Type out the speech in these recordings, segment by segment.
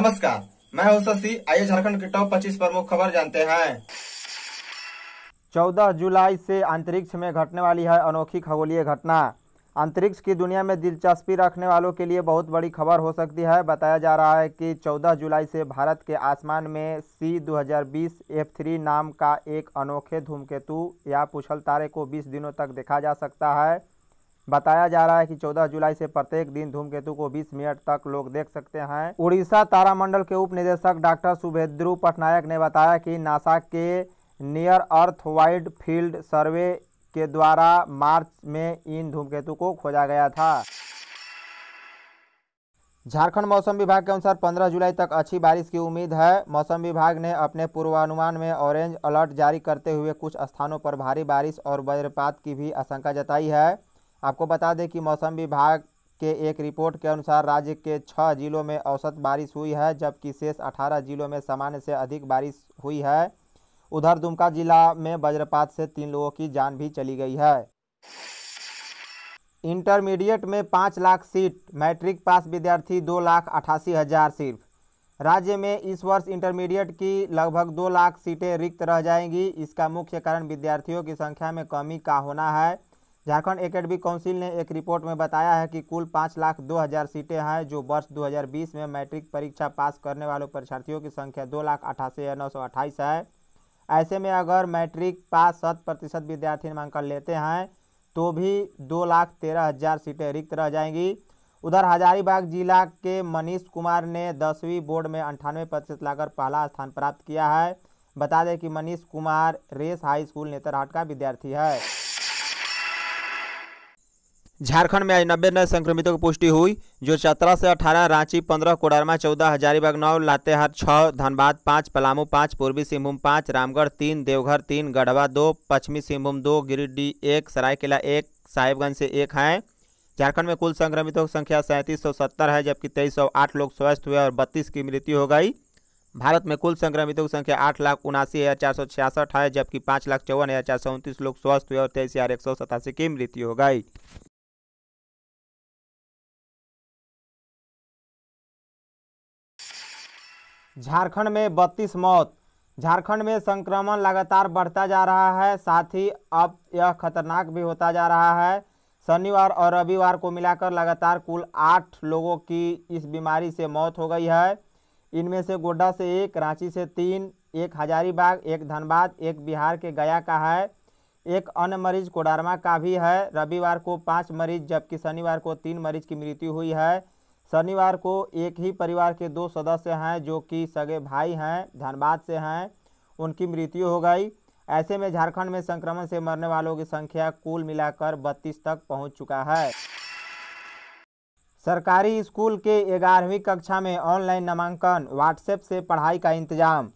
नमस्कार मैं हूं शशि आइए झारखंड के टॉप 25 प्रमुख खबर जानते हैं 14 जुलाई से अंतरिक्ष में घटने वाली है अनोखी खगोलीय घटना अंतरिक्ष की दुनिया में दिलचस्पी रखने वालों के लिए बहुत बड़ी खबर हो सकती है बताया जा रहा है कि 14 जुलाई से भारत के आसमान में सी 2020 थ्री नाम का एक अनोखे धूमकेतु या पुछल तारे को 20 दिनों तक देखा जा सकता है बताया जा रहा है कि 14 जुलाई से प्रत्येक दिन धूमकेतु को 20 मिनट तक लोग देख सकते हैं उड़ीसा तारामंडल के उप निदेशक डॉक्टर शुभेंद्रु पटनायक ने बताया कि नासा के near earth wide field survey के द्वारा मार्च में इन धूमकेतु को खोजा गया था झारखंड मौसम विभाग के अनुसार 15 जुलाई तक अच्छी बारिश की उम्मीद है मौसम विभाग ने अपने पूर्वानुमान में ऑरेंज अलर्ट जारी करते हुए कुछ स्थानों पर भारी बारिश और वज्रपात की भी आशंका जताई है आपको बता दें कि मौसम विभाग के एक रिपोर्ट के अनुसार राज्य के छः जिलों में औसत बारिश हुई है जबकि शेष अठारह जिलों में सामान्य से अधिक बारिश हुई है उधर दुमका जिला में वज्रपात से तीन लोगों की जान भी चली गई है इंटरमीडिएट में पाँच लाख सीट मैट्रिक पास विद्यार्थी दो लाख अठासी हज़ार सिर्फ राज्य में इस वर्ष इंटरमीडिएट की लगभग दो लाख सीटें रिक्त रह जाएंगी इसका मुख्य कारण विद्यार्थियों की संख्या में कमी का होना है झारखंड एकेडमी काउंसिल ने एक रिपोर्ट में बताया है कि कुल पाँच लाख दो हज़ार सीटें हैं जो वर्ष 2020 में मैट्रिक परीक्षा पास करने वालों परीक्षार्थियों की संख्या दो लाख अठासी हज़ार नौ सौ अट्ठाईस है ऐसे में अगर मैट्रिक पास शत प्रतिशत विद्यार्थी नामांकन लेते हैं तो भी दो लाख तेरह हज़ार सीटें रिक्त रह जाएंगी उधर हजारीबाग जिला के मनीष कुमार ने दसवीं बोर्ड में अंठानवे प्रतिशत लाकर पहला स्थान प्राप्त किया है बता दें कि मनीष कुमार रेस हाई स्कूल नेतरहाट का विद्यार्थी है झारखंड में आज नब्बे नए संक्रमितों की पुष्टि हुई जो चतरा से अठारह रांची पंद्रह कोडरमा चौदह हजारीबाग नौ लातेहार छः धनबाद पाँच पलामू पाँच पूर्वी सिंहभूम पाँच रामगढ़ तीन देवघर तीन गढ़वा दो पश्चिमी सिंहभूम दो गिरिडीह एक सरायकेला एक साहिबगंज से एक हैं झारखंड में कुल संक्रमितों की संख्या सैंतीस सौ सत्तर है जबकि तेईस सौ आठ लोग स्वस्थ हुए और बत्तीस की मृत्यु हो गई भारत में कुल संक्रमितों की संख्या आठ लाख उनासी हज़ार चार सौ छियासठ है जबकि पाँच लाख चौवन हज़ार चार सौ उनतीस लोग स्वस्थ हुए और तेईस हज़ार एक सौ सतासी की मृत्यु हो गई झारखंड में बत्तीस मौत झारखंड में संक्रमण लगातार बढ़ता जा रहा है साथ ही अब यह खतरनाक भी होता जा रहा है शनिवार और रविवार को मिलाकर लगातार कुल आठ लोगों की इस बीमारी से मौत हो गई है इनमें से गोड्डा से एक रांची से तीन एक हजारीबाग एक धनबाद एक बिहार के गया का है एक अन्य मरीज कोडारमा का भी है रविवार को पाँच मरीज जबकि शनिवार को तीन मरीज की मृत्यु हुई है शनिवार को एक ही परिवार के दो सदस्य हैं जो कि सगे भाई हैं धनबाद से हैं उनकी मृत्यु हो गई ऐसे में झारखंड में संक्रमण से मरने वालों की संख्या कुल मिलाकर 32 तक पहुंच चुका है सरकारी स्कूल के ग्यारहवीं कक्षा में ऑनलाइन नामांकन व्हाट्सएप से पढ़ाई का इंतजाम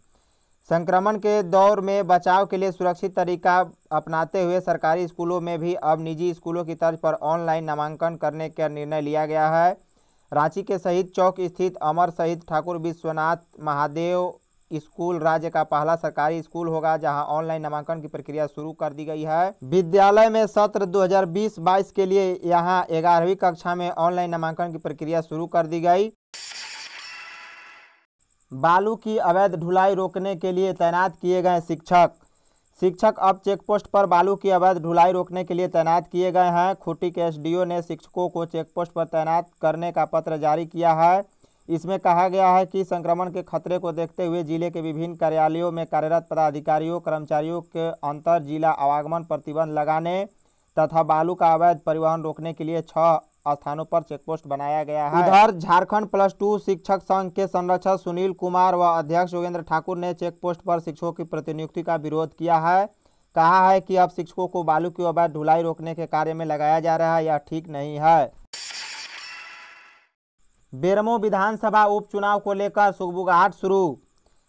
संक्रमण के दौर में बचाव के लिए सुरक्षित तरीका अपनाते हुए सरकारी स्कूलों में भी अब निजी स्कूलों की तर्ज पर ऑनलाइन नामांकन करने का निर्णय लिया गया है रांची के शहीद चौक स्थित अमर शहीद ठाकुर विश्वनाथ महादेव स्कूल राज्य का पहला सरकारी स्कूल होगा जहां ऑनलाइन नामांकन की प्रक्रिया शुरू कर दी गई है विद्यालय में सत्र 2020-22 के लिए यहां ग्यारहवीं कक्षा में ऑनलाइन नामांकन की प्रक्रिया शुरू कर दी गई बालू की अवैध ढुलाई रोकने के लिए तैनात किए गए शिक्षक शिक्षक अब चेकपोस्ट पर बालू की अवैध ढुलाई रोकने के लिए तैनात किए गए हैं खुट्टी के एसडीओ ने शिक्षकों को चेकपोस्ट पर तैनात करने का पत्र जारी किया है इसमें कहा गया है कि संक्रमण के खतरे को देखते हुए जिले के विभिन्न कार्यालयों में कार्यरत पदाधिकारियों कर्मचारियों के अंतर जिला आवागमन प्रतिबंध लगाने तथा बालू का अवैध परिवहन रोकने के लिए छः स्थानों पर चेकपोस्ट बनाया गया है उधर झारखंड प्लस टू शिक्षक संघ के संरक्षक सुनील कुमार व अध्यक्ष योगेंद्र ठाकुर ने चेकपोस्ट पर शिक्षकों की प्रतिनियुक्ति का विरोध किया है कहा है कि अब शिक्षकों को बालू की अवैध ढुलाई रोकने के कार्य में लगाया जा रहा है यह ठीक नहीं है बेरमो विधानसभा उपचुनाव को लेकर सुखबुगाहट शुरू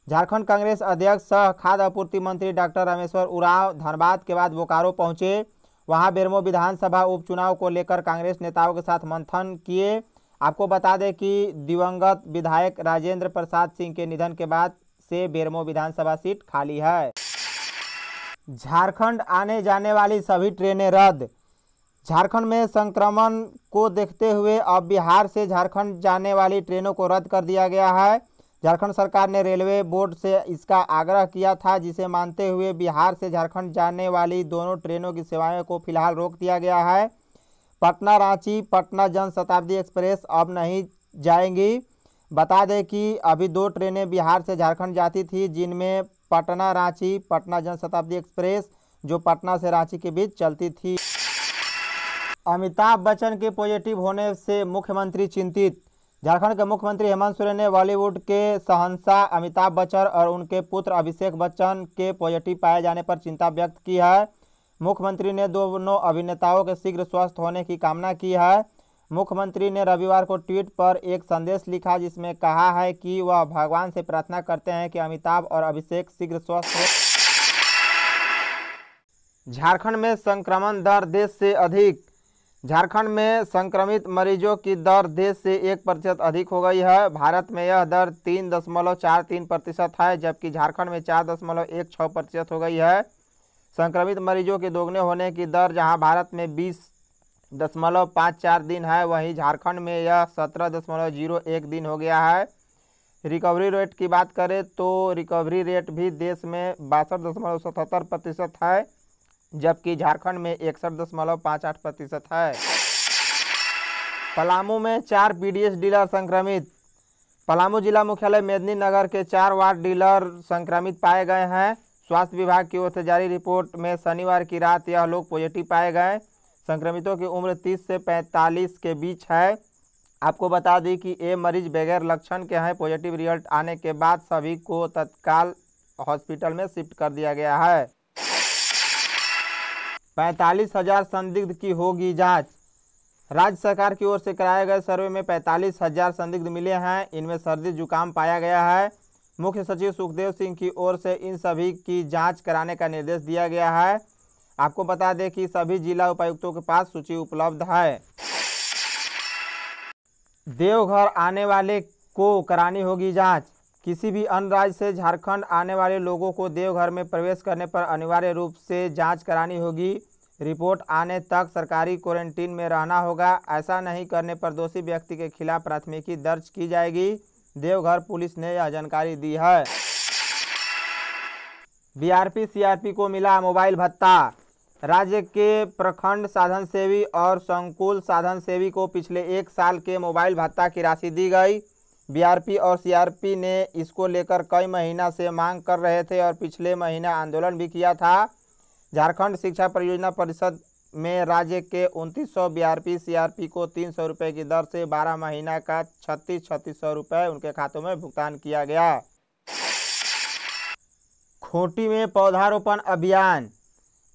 झारखंड कांग्रेस अध्यक्ष सह खाद्य आपूर्ति मंत्री डॉक्टर रामेश्वर उराव धनबाद के बाद बोकारो पहुंचे वहां बेरमो विधानसभा उपचुनाव को लेकर कांग्रेस नेताओं के साथ मंथन किए आपको बता दें कि दिवंगत विधायक राजेंद्र प्रसाद सिंह के निधन के बाद से बेरमो विधानसभा सीट खाली है झारखंड आने जाने वाली सभी ट्रेनें रद्द झारखंड में संक्रमण को देखते हुए अब बिहार से झारखंड जाने वाली ट्रेनों को रद्द कर दिया गया है झारखंड सरकार ने रेलवे बोर्ड से इसका आग्रह किया था जिसे मानते हुए बिहार से झारखंड जाने वाली दोनों ट्रेनों की सेवाएं को फिलहाल रोक दिया गया है पटना रांची पटना जन शताब्दी एक्सप्रेस अब नहीं जाएंगी बता दें कि अभी दो ट्रेनें बिहार से झारखंड जाती थी जिनमें पटना रांची पटना जन शताब्दी एक्सप्रेस जो पटना से रांची के बीच चलती थी अमिताभ बच्चन के पॉजिटिव होने से मुख्यमंत्री चिंतित झारखंड के मुख्यमंत्री हेमंत सोरेन ने बॉलीवुड के शहंशाह अमिताभ बच्चन और उनके पुत्र अभिषेक बच्चन के पॉजिटिव पाए जाने पर चिंता व्यक्त की है मुख्यमंत्री ने दोनों अभिनेताओं के शीघ्र स्वस्थ होने की कामना की है मुख्यमंत्री ने रविवार को ट्वीट पर एक संदेश लिखा जिसमें कहा है कि वह भगवान से प्रार्थना करते हैं कि अमिताभ और अभिषेक शीघ्र स्वस्थ हो झारखंड में संक्रमण दर देश से अधिक झारखंड में संक्रमित मरीजों की दर देश से एक प्रतिशत अधिक हो गई है भारत में यह दर तीन दशमलव चार तीन प्रतिशत है जबकि झारखंड में चार दशमलव एक छः प्रतिशत हो गई है संक्रमित मरीजों के दोगुने होने की दर जहां भारत में बीस दशमलव पाँच चार दिन है वहीं झारखंड में यह सत्रह दशमलव जीरो एक दिन हो गया है रिकवरी रेट की बात करें तो रिकवरी रेट भी देश में बासठ दशमलव सतहत्तर प्रतिशत है जबकि झारखंड में इकसठ दशमलव पाँच आठ प्रतिशत है पलामू में चार पीडीएस डीलर संक्रमित पलामू जिला मुख्यालय मेदनी नगर के चार वार्ड डीलर संक्रमित पाए गए हैं स्वास्थ्य विभाग की ओर से जारी रिपोर्ट में शनिवार की रात यह लोग पॉजिटिव पाए गए संक्रमितों की उम्र 30 से 45 के बीच है आपको बता दें कि ये मरीज बगैर लक्षण के हैं पॉजिटिव रिजल्ट आने के बाद सभी को तत्काल हॉस्पिटल में शिफ्ट कर दिया गया है पैंतालीस हजार संदिग्ध की होगी जांच राज्य सरकार की ओर से कराए गए सर्वे में पैंतालीस हजार संदिग्ध मिले हैं इनमें सर्दी जुकाम पाया गया है मुख्य सचिव सुखदेव सिंह की ओर से इन सभी की जांच कराने का निर्देश दिया गया है आपको बता दें कि सभी जिला उपायुक्तों के पास सूची उपलब्ध है देवघर आने वाले को करानी होगी जांच किसी भी अन्य राज्य से झारखंड आने वाले लोगों को देवघर में प्रवेश करने पर अनिवार्य रूप से जांच करानी होगी रिपोर्ट आने तक सरकारी क्वारंटीन में रहना होगा ऐसा नहीं करने पर दोषी व्यक्ति के खिलाफ प्राथमिकी दर्ज की जाएगी देवघर पुलिस ने यह जानकारी दी है बीआरपी सीआरपी को मिला मोबाइल भत्ता राज्य के प्रखंड साधन सेवी और संकुल साधन सेवी को पिछले एक साल के मोबाइल भत्ता की राशि दी गई बीआरपी और सीआरपी ने इसको लेकर कई महीना से मांग कर रहे थे और पिछले महीना आंदोलन भी किया था झारखंड शिक्षा परियोजना परिषद में राज्य के उनतीस सौ बीआरपी सीआरपी को तीन सौ की दर से बारह महीना का छत्तीस छत्तीस सौ रुपये उनके खातों में भुगतान किया गया खूंटी में पौधारोपण अभियान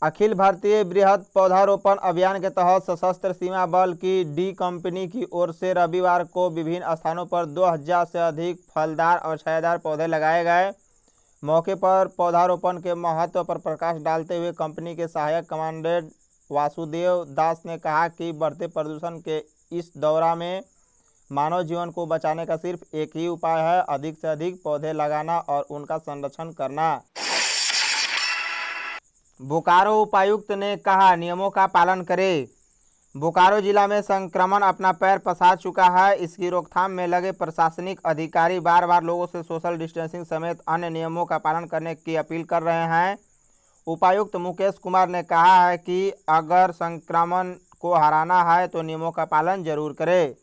अखिल भारतीय बृहद पौधारोपण अभियान के तहत सशस्त्र सीमा बल की डी कंपनी की ओर से रविवार को विभिन्न स्थानों पर 2000 से अधिक फलदार और छायादार पौधे लगाए गए मौके पर पौधारोपण के महत्व पर प्रकाश डालते हुए कंपनी के सहायक कमांडेंट वासुदेव दास ने कहा कि बढ़ते प्रदूषण के इस दौरा में मानव जीवन को बचाने का सिर्फ एक ही उपाय है अधिक से अधिक पौधे लगाना और उनका संरक्षण करना बोकारो उपायुक्त ने कहा नियमों का पालन करें बोकारो जिला में संक्रमण अपना पैर पसार चुका है इसकी रोकथाम में लगे प्रशासनिक अधिकारी बार बार लोगों से सोशल डिस्टेंसिंग समेत अन्य नियमों का पालन करने की अपील कर रहे हैं उपायुक्त मुकेश कुमार ने कहा है कि अगर संक्रमण को हराना है तो नियमों का पालन जरूर करें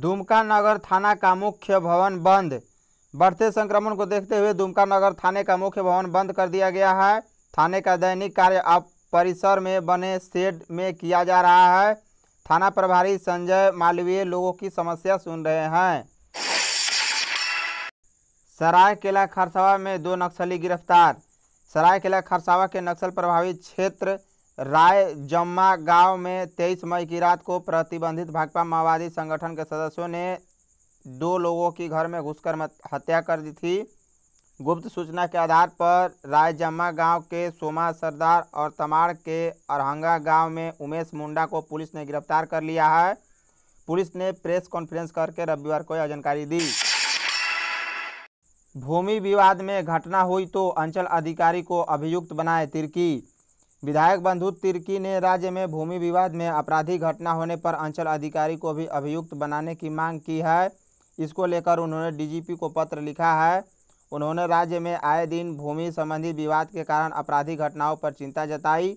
दुमका नगर थाना का मुख्य भवन बंद बढ़ते संक्रमण को देखते हुए दुमका नगर थाने का मुख्य भवन बंद कर दिया गया है थाने का दैनिक कार्य अब परिसर में बने शेड में किया जा रहा है थाना प्रभारी संजय मालवीय लोगों की समस्या सुन रहे हैं सरायकेला खरसावा में दो नक्सली गिरफ्तार सरायकेला खरसावा के नक्सल प्रभावित क्षेत्र राय जम्मा गांव में 23 मई की रात को प्रतिबंधित भाकपा माओवादी संगठन के सदस्यों ने दो लोगों की घर में घुसकर हत्या कर दी थी गुप्त सूचना के आधार पर रायजम्मा गांव के सोमा सरदार और तमाड़ के अरहंगा गांव में उमेश मुंडा को पुलिस ने गिरफ्तार कर लिया है पुलिस ने प्रेस कॉन्फ्रेंस करके रविवार को यह जानकारी दी भूमि विवाद में घटना हुई तो अंचल अधिकारी को अभियुक्त बनाए तिर्की विधायक बंधु तिर्की ने राज्य में भूमि विवाद में आपराधिक घटना होने पर अंचल अधिकारी को भी अभियुक्त बनाने की मांग की है इसको लेकर उन्होंने डीजीपी को पत्र लिखा है उन्होंने राज्य में आए दिन भूमि संबंधी विवाद के कारण आपराधिक घटनाओं पर चिंता जताई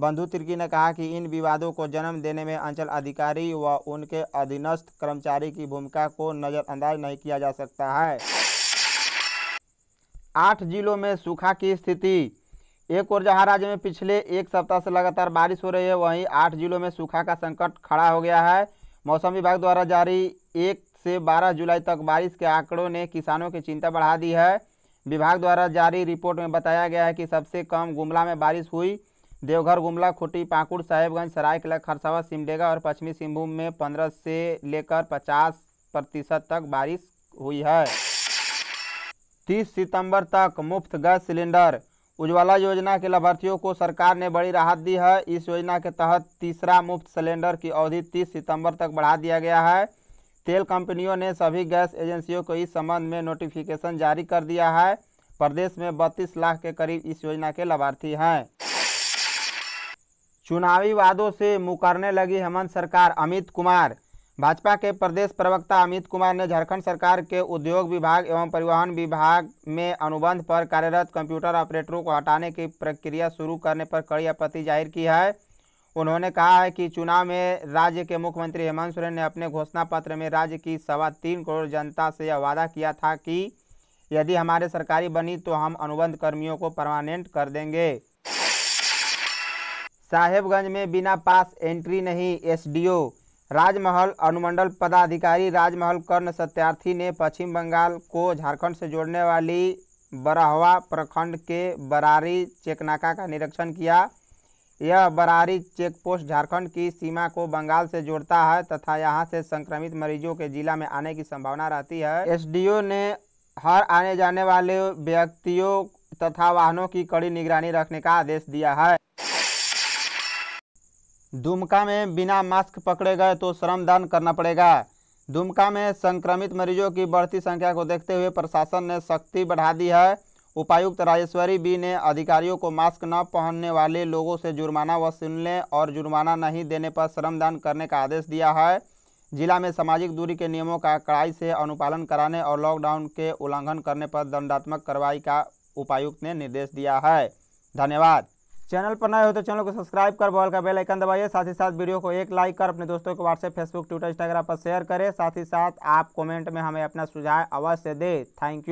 बंधु तिर्की ने कहा कि इन विवादों को जन्म देने में अंचल अधिकारी व उनके अधीनस्थ कर्मचारी की भूमिका को नज़रअंदाज नहीं किया जा सकता है आठ जिलों में सूखा की स्थिति एक और जहां राज्य में पिछले एक सप्ताह से लगातार बारिश हो रही है वहीं आठ जिलों में सूखा का संकट खड़ा हो गया है मौसम विभाग द्वारा जारी एक से 12 जुलाई तक बारिश के आंकड़ों ने किसानों की चिंता बढ़ा दी है विभाग द्वारा जारी रिपोर्ट में बताया गया है कि सबसे कम गुमला में बारिश हुई देवघर गुमला खुटी पाकुड़ साहेबगंज सरायकला खरसावा सिमडेगा और पश्चिमी सिंहभूम में पंद्रह से लेकर पचास प्रतिशत तक बारिश हुई है तीस सितंबर तक मुफ्त गैस सिलेंडर उज्ज्वला योजना के लाभार्थियों को सरकार ने बड़ी राहत दी है इस योजना के तहत तीसरा मुफ्त सिलेंडर की अवधि 30 सितंबर तक बढ़ा दिया गया है तेल कंपनियों ने सभी गैस एजेंसियों को इस संबंध में नोटिफिकेशन जारी कर दिया है प्रदेश में बत्तीस लाख के करीब इस योजना के लाभार्थी हैं चुनावी वादों से मुकरने लगी हेमंत सरकार अमित कुमार भाजपा के प्रदेश प्रवक्ता अमित कुमार ने झारखंड सरकार के उद्योग विभाग एवं परिवहन विभाग में अनुबंध पर कार्यरत कंप्यूटर ऑपरेटरों को हटाने की प्रक्रिया शुरू करने पर कड़ी आपत्ति जाहिर की है उन्होंने कहा है कि चुनाव में राज्य के मुख्यमंत्री हेमंत सोरेन ने अपने घोषणा पत्र में राज्य की सवा तीन करोड़ जनता से यह वादा किया था कि यदि हमारे सरकारी बनी तो हम अनुबंध कर्मियों को परमानेंट कर देंगे साहेबगंज में बिना पास एंट्री नहीं एसडीओ राजमहल अनुमंडल पदाधिकारी राजमहल कर्ण सत्यार्थी ने पश्चिम बंगाल को झारखंड से जोड़ने वाली बरहवा प्रखंड के बरारी चेकनाका का निरीक्षण किया यह बरारी चेकपोस्ट झारखंड की सीमा को बंगाल से जोड़ता है तथा यहां से संक्रमित मरीजों के जिला में आने की संभावना रहती है एसडीओ ने हर आने जाने वाले व्यक्तियों तथा वाहनों की कड़ी निगरानी रखने का आदेश दिया है दुमका में बिना मास्क पकड़े गए तो श्रमदान करना पड़ेगा दुमका में संक्रमित मरीजों की बढ़ती संख्या को देखते हुए प्रशासन ने सख्ती बढ़ा दी है उपायुक्त राजेश्वरी बी ने अधिकारियों को मास्क न पहनने वाले लोगों से जुर्माना वसूलने और जुर्माना नहीं देने पर श्रमदान करने का आदेश दिया है जिला में सामाजिक दूरी के नियमों का कड़ाई से अनुपालन कराने और लॉकडाउन के उल्लंघन करने पर दंडात्मक कार्रवाई का उपायुक्त ने निर्देश दिया है धन्यवाद चैनल पर नए हो तो चैनल को सब्सक्राइब कर बॉल का बेल आइकन दबाइए साथ ही साथ वीडियो को एक लाइक कर अपने दोस्तों को व्हाट्सएप फेसबुक ट्विटर इंस्टाग्राम पर शेयर करें साथ ही साथ आप कमेंट में हमें अपना सुझाव अवश्य दें थैंक यू